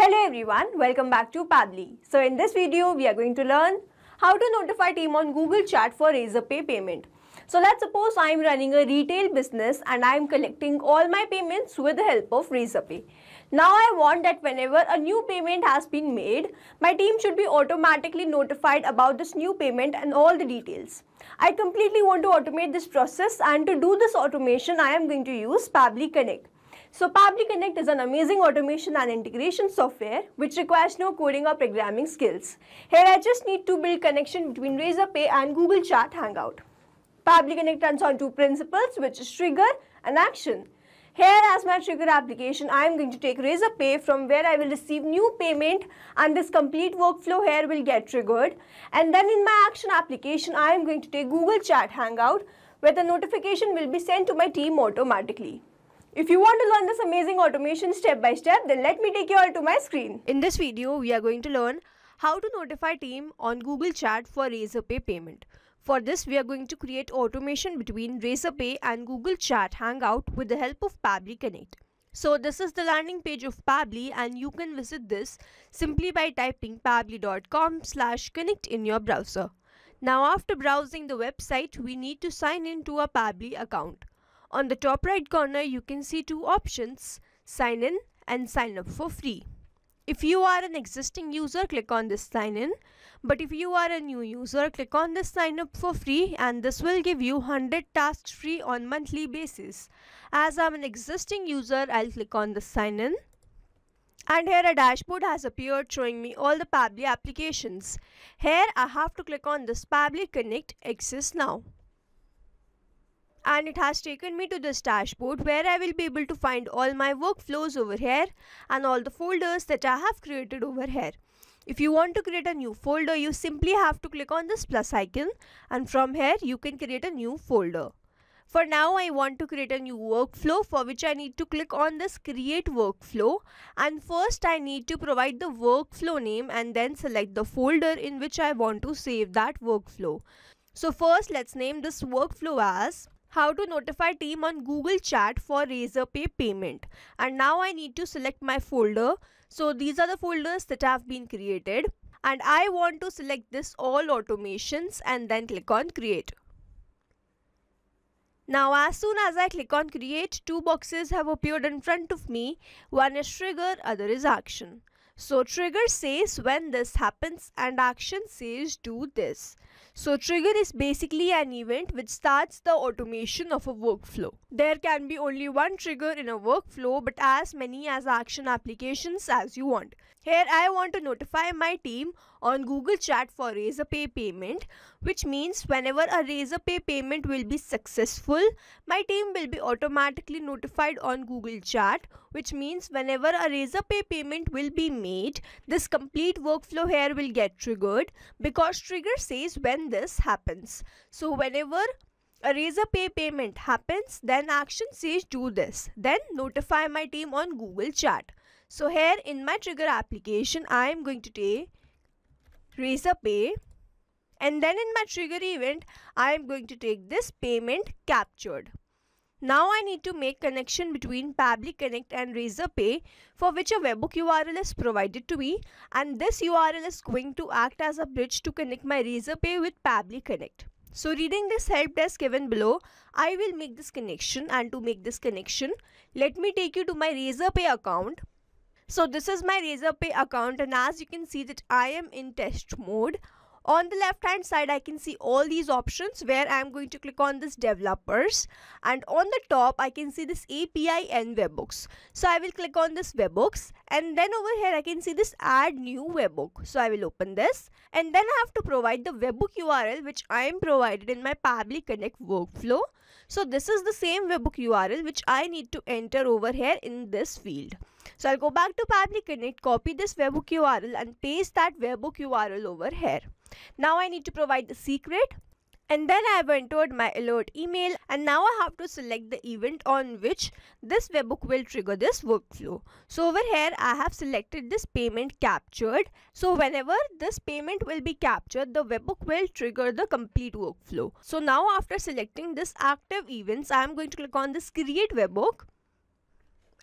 Hello everyone, welcome back to Padli. So in this video, we are going to learn how to notify team on Google Chat for Razorpay payment. So let's suppose I am running a retail business and I am collecting all my payments with the help of Razorpay. Now I want that whenever a new payment has been made, my team should be automatically notified about this new payment and all the details. I completely want to automate this process and to do this automation I am going to use Pabli Connect. So Public Connect is an amazing automation and integration software which requires no coding or programming skills. Here I just need to build connection between Razorpay and Google Chat Hangout. Public Connect runs on two principles which is trigger and action. Here as my trigger application, I am going to take Razorpay from where I will receive new payment and this complete workflow here will get triggered. And then in my action application, I am going to take Google Chat Hangout where the notification will be sent to my team automatically. If you want to learn this amazing automation step by step, then let me take you all to my screen. In this video, we are going to learn how to notify team on Google Chat for Razorpay payment. For this, we are going to create automation between Razorpay and Google Chat Hangout with the help of Pabli Connect. So this is the landing page of Pabli and you can visit this simply by typing pabli.com slash connect in your browser. Now after browsing the website, we need to sign in to a Pabli account. On the top right corner, you can see two options, sign in and sign up for free. If you are an existing user, click on this sign in. But if you are a new user, click on this sign up for free and this will give you 100 tasks free on monthly basis. As I'm an existing user, I'll click on the sign in. And here a dashboard has appeared showing me all the Pabli applications. Here I have to click on this Pabli Connect Access Now and it has taken me to this dashboard where I will be able to find all my workflows over here and all the folders that I have created over here. If you want to create a new folder, you simply have to click on this plus icon and from here you can create a new folder. For now, I want to create a new workflow for which I need to click on this create workflow and first I need to provide the workflow name and then select the folder in which I want to save that workflow. So first let's name this workflow as how to notify team on Google chat for Razorpay payment. And now I need to select my folder. So these are the folders that have been created and I want to select this all automations and then click on create. Now as soon as I click on create, two boxes have appeared in front of me. One is trigger, other is action. So trigger says when this happens and action says do this. So trigger is basically an event which starts the automation of a workflow. There can be only one trigger in a workflow but as many as action applications as you want. Here I want to notify my team on Google Chat for Razorpay payment which means whenever a Razorpay payment will be successful, my team will be automatically notified on Google Chat, which means whenever a Razorpay payment will be made, this complete workflow here will get triggered because trigger says when this happens. So whenever a Razorpay payment happens, then action says do this, then notify my team on Google Chat. So here in my trigger application, I am going to take Razorpay and then in my trigger event I am going to take this payment captured. Now I need to make connection between Pabli Connect and Razorpay for which a webhook URL is provided to me and this URL is going to act as a bridge to connect my Razorpay with Pabli Connect. So reading this help desk given below, I will make this connection and to make this connection, let me take you to my Razorpay account. So this is my Razorpay account and as you can see that I am in test mode on the left hand side I can see all these options where I'm going to click on this developers and on the top I can see this API and webhooks so I will click on this webhooks and then over here I can see this add new webhook so I will open this and then I have to provide the webhook URL which I am provided in my Pabli Connect workflow so this is the same webhook URL which I need to enter over here in this field. So I'll go back to Pabli Connect, copy this webhook URL and paste that webhook URL over here. Now I need to provide the secret and then I have entered my alert email and now I have to select the event on which this webhook will trigger this workflow. So over here I have selected this payment captured. So whenever this payment will be captured the webhook will trigger the complete workflow. So now after selecting this active events I am going to click on this create webhook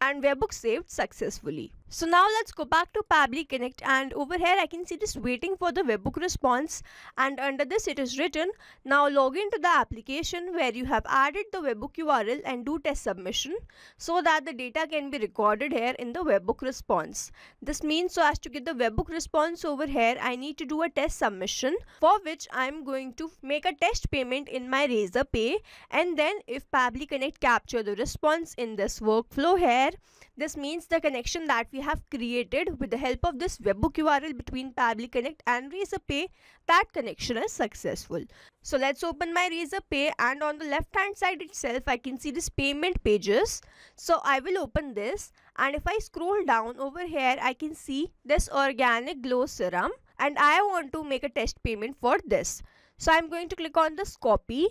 and webhook saved successfully. So now let's go back to Pabli Connect and over here I can see this waiting for the webhook response and under this it is written now log into the application where you have added the webhook URL and do test submission so that the data can be recorded here in the webhook response. This means so as to get the webhook response over here I need to do a test submission for which I am going to make a test payment in my Razor Pay and then if Pabli Connect capture the response in this workflow here this means the connection that we have created with the help of this webhook URL between Pably Connect and Razorpay, that connection is successful. So let's open my Razorpay and on the left hand side itself, I can see this payment pages. So I will open this and if I scroll down over here, I can see this organic glow serum and I want to make a test payment for this. So I'm going to click on this copy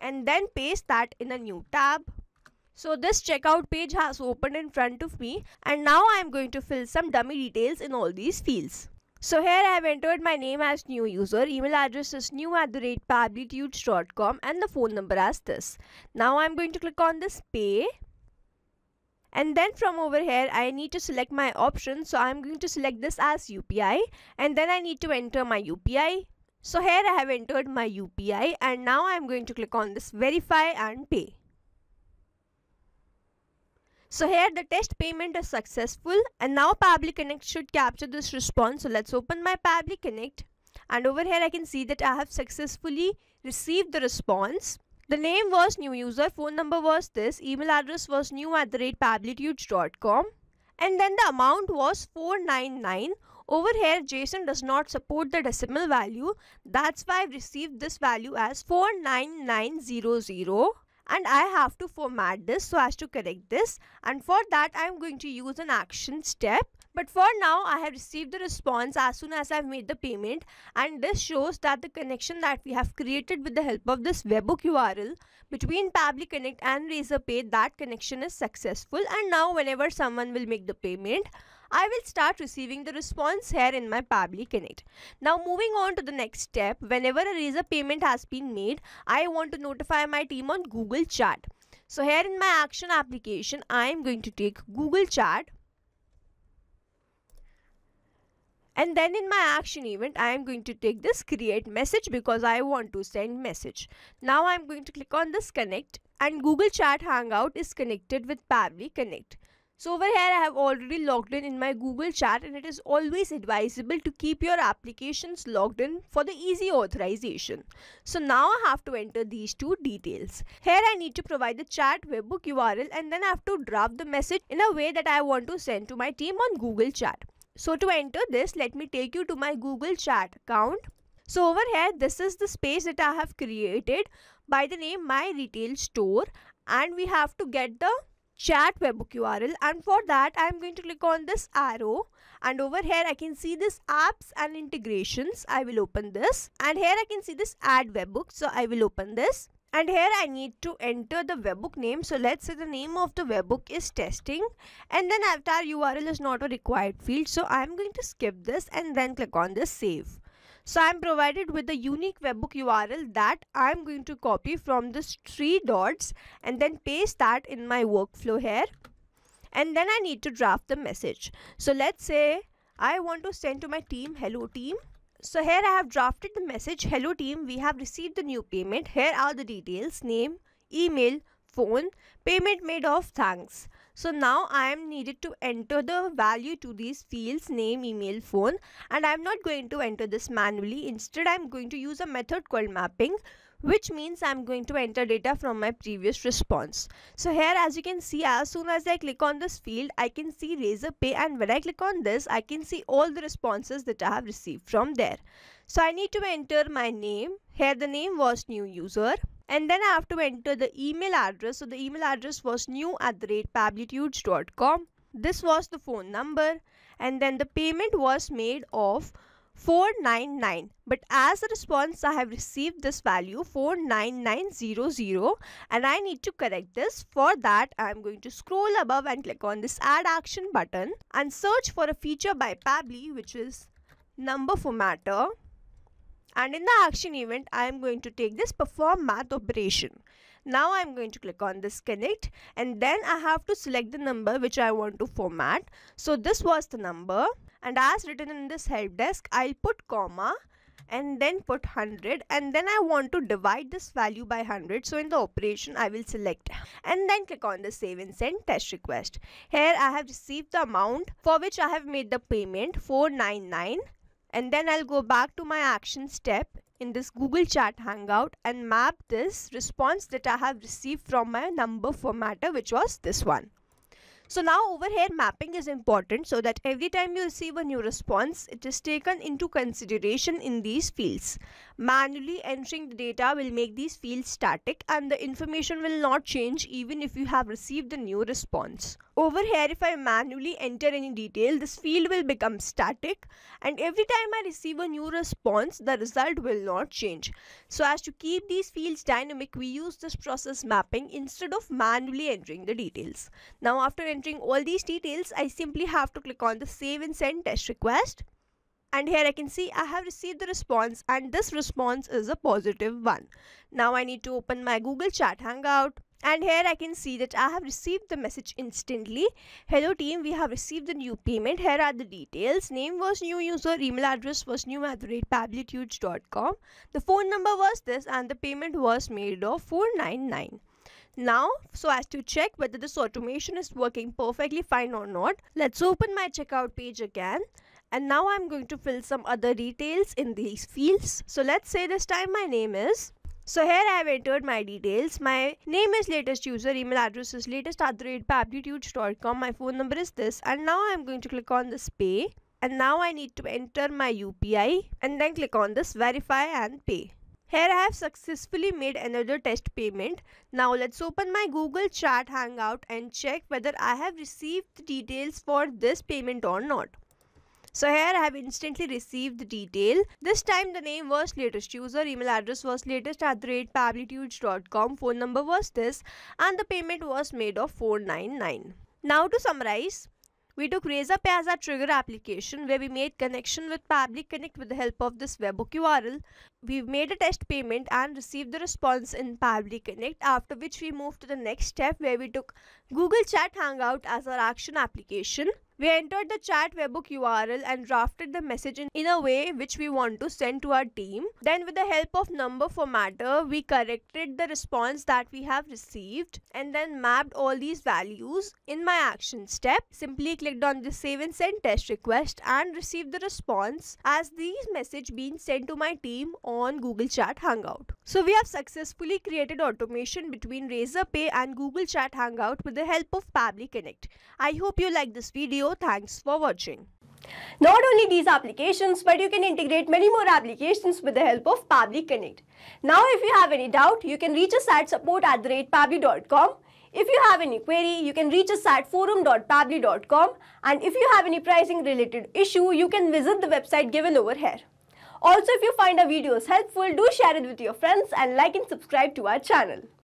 and then paste that in a new tab so this checkout page has opened in front of me and now I am going to fill some dummy details in all these fields. So here I have entered my name as new user, email address is new at the rate pablitudes.com and the phone number as this. Now I am going to click on this pay and then from over here I need to select my option so I'm going to select this as UPI and then I need to enter my UPI. So here I have entered my UPI and now I'm going to click on this verify and pay. So here the test payment is successful and now Public Connect should capture this response. So let's open my Public Connect and over here I can see that I have successfully received the response. The name was new user, phone number was this, email address was new at the rate pablitudes.com and then the amount was 499. Over here JSON does not support the decimal value that's why I've received this value as 49900 and I have to format this so as to correct this and for that I am going to use an action step but for now, I have received the response as soon as I've made the payment and this shows that the connection that we have created with the help of this webhook URL between Pably Connect and Razorpay, that connection is successful and now whenever someone will make the payment, I will start receiving the response here in my Pably Connect. Now moving on to the next step, whenever a Razor payment has been made, I want to notify my team on Google Chat. So here in my action application, I am going to take Google Chat and then in my action event i am going to take this create message because i want to send message now i'm going to click on this connect and google chat hangout is connected with pavli connect so over here I have already logged in in my Google chat and it is always advisable to keep your applications logged in for the easy authorization. So now I have to enter these two details. Here I need to provide the chat webbook URL and then I have to draft the message in a way that I want to send to my team on Google chat. So to enter this, let me take you to my Google chat account. So over here, this is the space that I have created by the name My Retail Store and we have to get the chat webhook URL and for that I am going to click on this arrow and over here I can see this apps and integrations. I will open this and here I can see this Add webhook so I will open this and here I need to enter the webbook name so let's say the name of the webbook is testing and then avatar URL is not a required field so I'm going to skip this and then click on this save so I'm provided with a unique webbook URL that I'm going to copy from this three dots and then paste that in my workflow here and then I need to draft the message so let's say I want to send to my team hello team so here I have drafted the message, hello team, we have received the new payment. Here are the details, name, email, phone, payment made of thanks. So now I am needed to enter the value to these fields, name, email, phone and I am not going to enter this manually. Instead I am going to use a method called mapping which means I'm going to enter data from my previous response. So here as you can see as soon as I click on this field I can see razor pay and when I click on this I can see all the responses that I have received from there. So I need to enter my name. Here the name was new user and then I have to enter the email address. So the email address was new at the rate pablitudes.com. This was the phone number and then the payment was made of 499 but as a response I have received this value 49900 and I need to correct this for that I am going to scroll above and click on this add action button and search for a feature by Pabli which is number formatter and in the action event I am going to take this perform math operation now I'm going to click on this connect and then I have to select the number which I want to format so this was the number and as written in this help desk I'll put comma and then put 100 and then I want to divide this value by 100 so in the operation I will select and then click on the save and send test request here I have received the amount for which I have made the payment 499 and then I'll go back to my action step in this Google chat hangout and map this response that I have received from my number formatter which was this one so now over here mapping is important so that every time you receive a new response, it is taken into consideration in these fields. Manually entering the data will make these fields static and the information will not change even if you have received the new response. Over here if I manually enter any detail, this field will become static and every time I receive a new response, the result will not change. So as to keep these fields dynamic, we use this process mapping instead of manually entering the details. Now after entering entering all these details, I simply have to click on the save and send test request. And here I can see I have received the response and this response is a positive one. Now I need to open my Google Chat Hangout. And here I can see that I have received the message instantly. Hello team, we have received the new payment. Here are the details. Name was new user, email address was new at the rate The phone number was this and the payment was made of 499. Now, so as to check whether this automation is working perfectly fine or not, let's open my checkout page again. And now I'm going to fill some other details in these fields. So let's say this time my name is so here I have entered my details. My name is latest user, email address is latest at aptitudes.com. My phone number is this and now I am going to click on this pay and now I need to enter my UPI and then click on this verify and pay. Here I have successfully made another test payment. Now let's open my Google Chat hangout and check whether I have received the details for this payment or not. So here I have instantly received the detail. This time the name was latest user, email address was latest at the rate pablitudes.com, phone number was this and the payment was made of 499. Now to summarize, we took RazorPay as our trigger application where we made connection with Public Connect with the help of this web URL we made a test payment and received the response in Pavli Connect, after which we moved to the next step where we took Google Chat Hangout as our action application. We entered the chat webhook URL and drafted the message in, in a way which we want to send to our team. Then with the help of number formatter, we corrected the response that we have received and then mapped all these values in my action step. Simply clicked on the save and send test request and received the response as these message being sent to my team on Google Chat Hangout. So we have successfully created automation between Razorpay and Google Chat Hangout with the help of Pably Connect. I hope you like this video thanks for watching. Not only these applications, but you can integrate many more applications with the help of Pabli Connect. Now, if you have any doubt, you can reach us at support at the rate If you have any query, you can reach us at forum.pabli.com. And if you have any pricing related issue, you can visit the website given over here. Also, if you find our videos helpful, do share it with your friends and like and subscribe to our channel.